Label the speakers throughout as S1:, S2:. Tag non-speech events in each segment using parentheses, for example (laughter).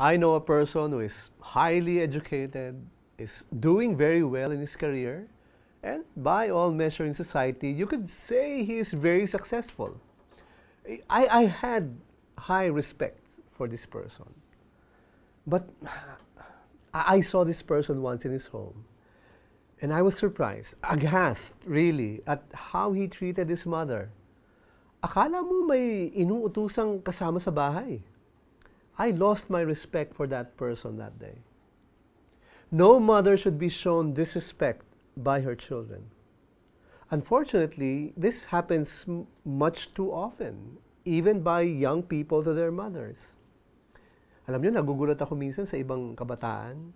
S1: I know a person who is highly educated, is doing very well in his career, and by all measure in society, you could say he is very successful. I, I had high respect for this person. But I saw this person once in his home, and I was surprised, aghast, really, at how he treated his mother. Akala mo may inuutusang kasama sa bahay. I lost my respect for that person that day. No mother should be shown disrespect by her children. Unfortunately, this happens much too often, even by young people to their mothers. Alam niyo, nagugulat ako minsan sa ibang kabataan.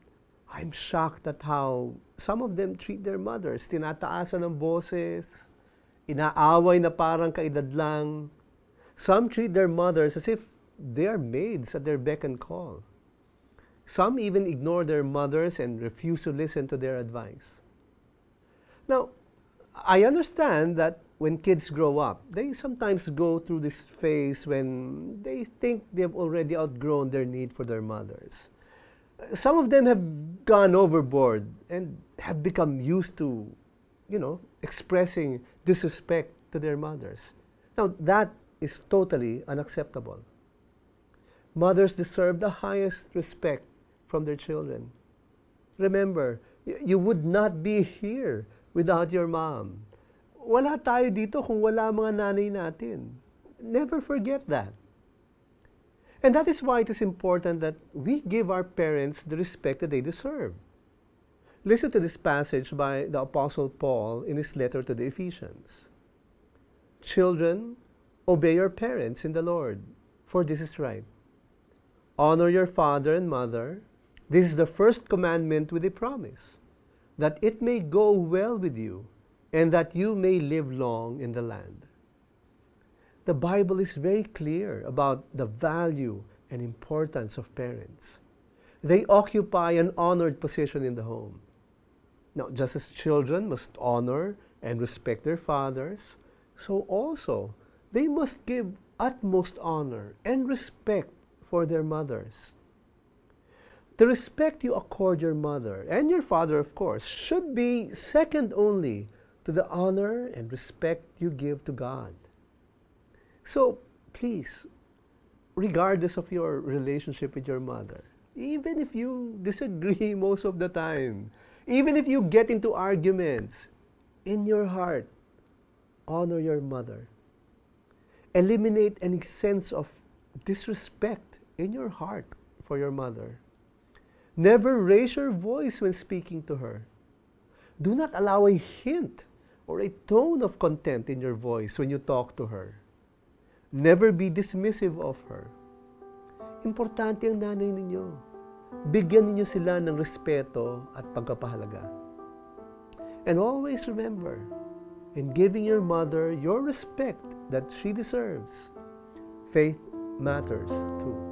S1: I'm shocked at how some of them treat their mothers. Tinataasan ng boses, inaaway na parang kaedad lang. Some treat their mothers as if they are maids at their beck and call. Some even ignore their mothers and refuse to listen to their advice. Now, I understand that when kids grow up, they sometimes go through this phase when they think they've already outgrown their need for their mothers. Some of them have gone overboard and have become used to, you know, expressing disrespect to their mothers. Now, that is totally unacceptable. Mothers deserve the highest respect from their children. Remember, you would not be here without your mom. Wala tayo dito kung wala mga nanay natin. Never forget that. And that is why it is important that we give our parents the respect that they deserve. Listen to this passage by the Apostle Paul in his letter to the Ephesians. Children, obey your parents in the Lord, for this is right. Honor your father and mother. This is the first commandment with a promise, that it may go well with you and that you may live long in the land. The Bible is very clear about the value and importance of parents. They occupy an honored position in the home. Now, just as children must honor and respect their fathers, so also they must give utmost honor and respect for their mothers. The respect you accord your mother and your father, of course, should be second only to the honor and respect you give to God. So please, regardless of your relationship with your mother, even if you disagree (laughs) most of the time, even if you get into arguments, in your heart, honor your mother. Eliminate any sense of disrespect in your heart for your mother. Never raise your voice when speaking to her. Do not allow a hint or a tone of contempt in your voice when you talk to her. Never be dismissive of her. Importante ang nanay ninyo. Bigyan ninyo sila ng respeto at pagkapahalaga. And always remember, in giving your mother your respect that she deserves, faith matters too.